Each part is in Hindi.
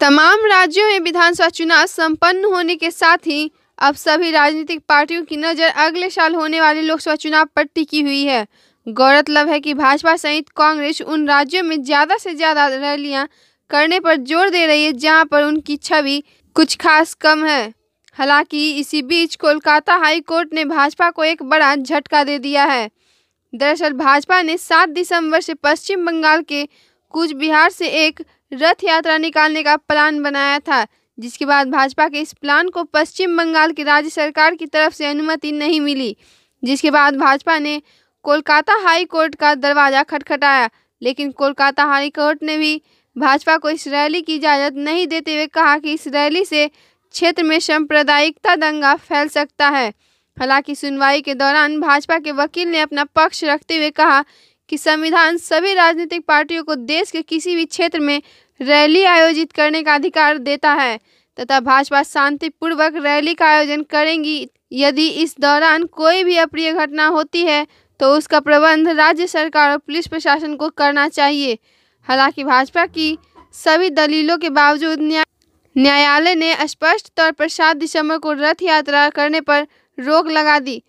तमाम राज्यों में विधानसभा चुनाव संपन्न होने के साथ ही अब सभी राजनीतिक पार्टियों की नज़र अगले साल होने वाले लोकसभा चुनाव पर टिकी हुई है गौरतलब है कि भाजपा सहित कांग्रेस उन राज्यों में ज़्यादा से ज़्यादा रैलियां करने पर जोर दे रही है जहां पर उनकी छवि कुछ खास कम है हालांकि इसी बीच कोलकाता हाई कोर्ट ने भाजपा को एक बड़ा झटका दे दिया है दरअसल भाजपा ने सात दिसंबर से पश्चिम बंगाल के कूच बिहार से एक रथ यात्रा निकालने का प्लान बनाया था जिसके बाद भाजपा के इस प्लान को पश्चिम बंगाल की राज्य सरकार की तरफ से अनुमति नहीं मिली जिसके बाद भाजपा ने कोलकाता हाई कोर्ट का दरवाज़ा खटखटाया लेकिन कोलकाता हाई कोर्ट ने भी भाजपा को इस रैली की इजाज़त नहीं देते हुए कहा कि इस रैली से क्षेत्र में सांप्रदायिकता दंगा फैल सकता है हालांकि सुनवाई के दौरान भाजपा के वकील ने अपना पक्ष रखते हुए कहा कि संविधान सभी राजनीतिक पार्टियों को देश के किसी भी क्षेत्र में रैली आयोजित करने का अधिकार देता है तथा भाजपा शांतिपूर्वक रैली का आयोजन करेंगी यदि इस दौरान कोई भी अप्रिय घटना होती है तो उसका प्रबंध राज्य सरकार और पुलिस प्रशासन को करना चाहिए हालांकि भाजपा की सभी दलीलों के बावजूद न्या न्यायालय ने स्पष्ट तौर पर सात दिसंबर को रथ यात्रा करने पर रोक लगा दी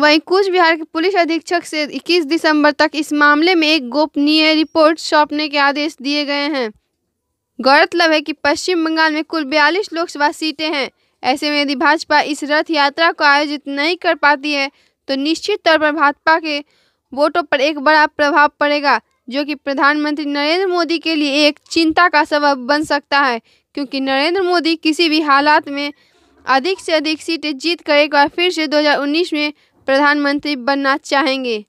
वहीं बिहार के पुलिस अधीक्षक से 21 दिसंबर तक इस मामले में एक गोपनीय रिपोर्ट सौंपने के आदेश दिए गए हैं गौरतलब है कि पश्चिम बंगाल में कुल बयालीस लोकसभा सीटें हैं ऐसे में यदि भाजपा इस रथ यात्रा को आयोजित नहीं कर पाती है तो निश्चित तौर पर भाजपा के वोटों पर एक बड़ा प्रभाव पड़ेगा जो कि प्रधानमंत्री नरेंद्र मोदी के लिए एक चिंता का सबब बन सकता है क्योंकि नरेंद्र मोदी किसी भी हालात में अधिक से अधिक सीटें जीत कर एक बार फिर से 2019 में प्रधानमंत्री बनना चाहेंगे